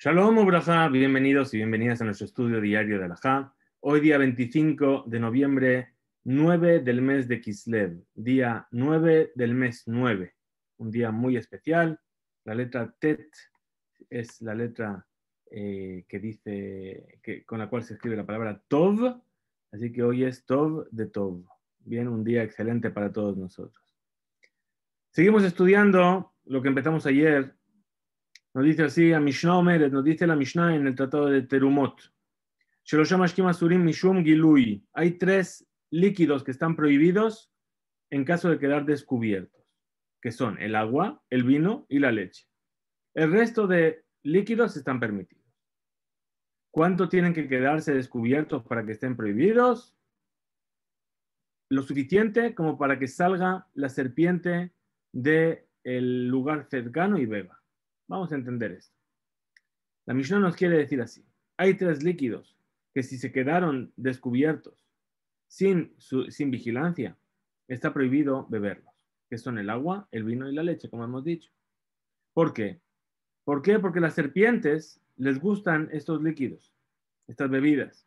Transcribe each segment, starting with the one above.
Shalom Obraja, bienvenidos y bienvenidas a nuestro estudio diario de Alajá. Hoy día 25 de noviembre, 9 del mes de Kislev, día 9 del mes 9, un día muy especial. La letra Tet es la letra eh, que dice, que, con la cual se escribe la palabra Tov, así que hoy es Tov de Tov. Bien, un día excelente para todos nosotros. Seguimos estudiando lo que empezamos ayer, nos dice así a Mishnah Omeret, nos dice la Mishnah en el Tratado de Terumot. Hay tres líquidos que están prohibidos en caso de quedar descubiertos, que son el agua, el vino y la leche. El resto de líquidos están permitidos. ¿Cuánto tienen que quedarse descubiertos para que estén prohibidos? Lo suficiente como para que salga la serpiente del el lugar cercano y beba. Vamos a entender esto. La misión nos quiere decir así. Hay tres líquidos que si se quedaron descubiertos sin, sin vigilancia, está prohibido beberlos, que son el agua, el vino y la leche, como hemos dicho. ¿Por qué? ¿Por qué? Porque las serpientes les gustan estos líquidos, estas bebidas.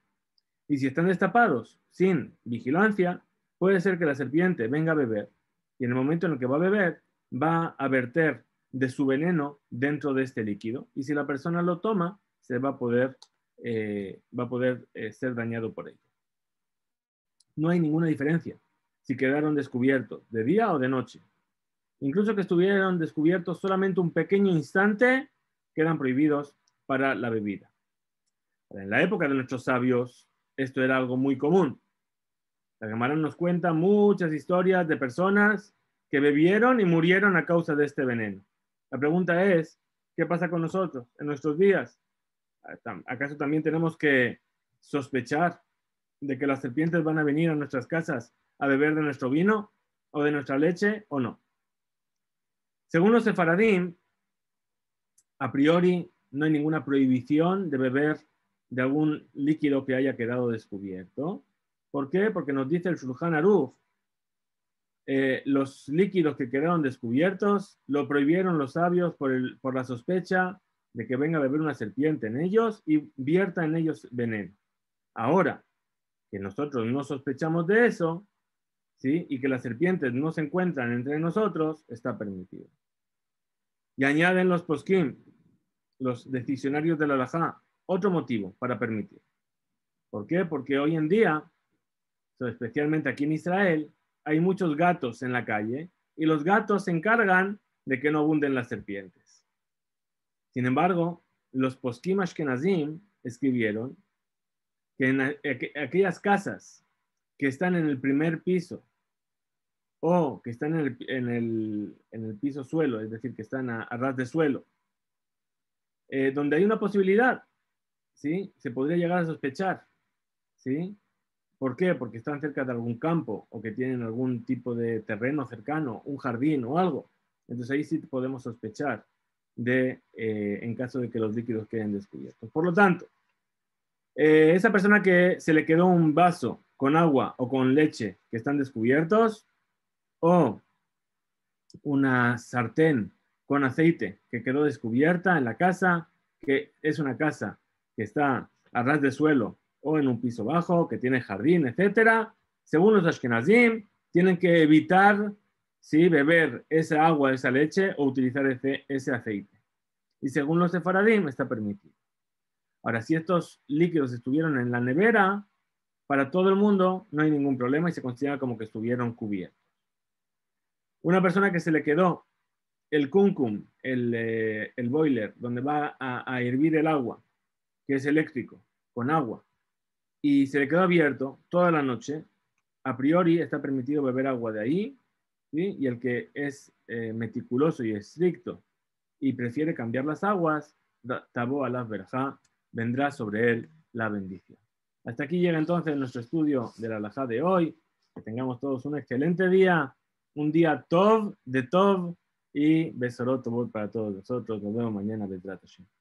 Y si están destapados sin vigilancia, puede ser que la serpiente venga a beber y en el momento en el que va a beber, va a verter de su veneno dentro de este líquido y si la persona lo toma, se va a poder, eh, va a poder eh, ser dañado por ello. No hay ninguna diferencia si quedaron descubiertos de día o de noche. Incluso que estuvieran descubiertos solamente un pequeño instante, quedan prohibidos para la bebida. En la época de nuestros sabios, esto era algo muy común. La Gemara nos cuenta muchas historias de personas que bebieron y murieron a causa de este veneno. La pregunta es, ¿qué pasa con nosotros en nuestros días? Ah, ¿Acaso también tenemos que sospechar de que las serpientes van a venir a nuestras casas a beber de nuestro vino o de nuestra leche o no? Según los sefaradín, a priori no hay ninguna prohibición de beber de algún líquido que haya quedado descubierto. ¿Por qué? Porque nos dice el Shulchan Aruf eh, los líquidos que quedaron descubiertos, lo prohibieron los sabios por, por la sospecha de que venga a beber una serpiente en ellos y vierta en ellos veneno. Ahora, que nosotros no sospechamos de eso, ¿sí? y que las serpientes no se encuentran entre nosotros, está permitido. Y añaden los poskim, los decisionarios de la Lajá, otro motivo para permitir. ¿Por qué? Porque hoy en día, especialmente aquí en Israel, hay muchos gatos en la calle y los gatos se encargan de que no abunden las serpientes. Sin embargo, los que Nazim escribieron que en eh, aquellas casas que están en el primer piso o que están en el, en el, en el piso suelo, es decir, que están a, ras de suelo, eh, donde hay una posibilidad, ¿sí? Se podría llegar a sospechar, ¿sí? ¿Por qué? Porque están cerca de algún campo o que tienen algún tipo de terreno cercano, un jardín o algo. Entonces ahí sí podemos sospechar de, eh, en caso de que los líquidos queden descubiertos. Por lo tanto, eh, esa persona que se le quedó un vaso con agua o con leche que están descubiertos, o una sartén con aceite que quedó descubierta en la casa, que es una casa que está a ras de suelo o en un piso bajo que tiene jardín, etcétera, según los Ashkenazim, tienen que evitar ¿sí? beber esa agua, esa leche o utilizar ese, aceite. Y según los Sefaradim, está permitido. Ahora, si estos líquidos estuvieron en la nevera, para todo el mundo no hay ningún problema y se considera como que estuvieron cubiertos. Una persona que se le quedó el cúncum, el, eh, el boiler, donde va a, a hervir el agua, que es eléctrico, con agua, y se le quedó abierto toda la noche, a priori está permitido beber agua de ahí, y el que es eh, meticuloso y estricto y prefiere cambiar las aguas, tabo a las vendrá sobre él la bendición. Hasta aquí llega entonces nuestro estudio de la de hoy. Que tengamos todos un excelente día, un día Tov de Tov y Besorot para todos nosotros. Nos vemos mañana, Betratashem.